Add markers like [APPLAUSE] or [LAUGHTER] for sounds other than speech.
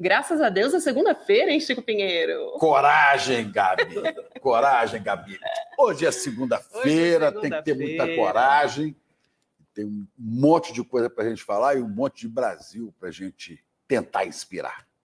Graças a Deus é segunda-feira, hein, Chico Pinheiro? Coragem, Gabi. [LAUGHS] coragem, Gabi. Hoje é segunda-feira, é segunda tem que ter muita coragem. Tem um monte de coisa para a gente falar e um monte de Brasil para a gente tentar inspirar.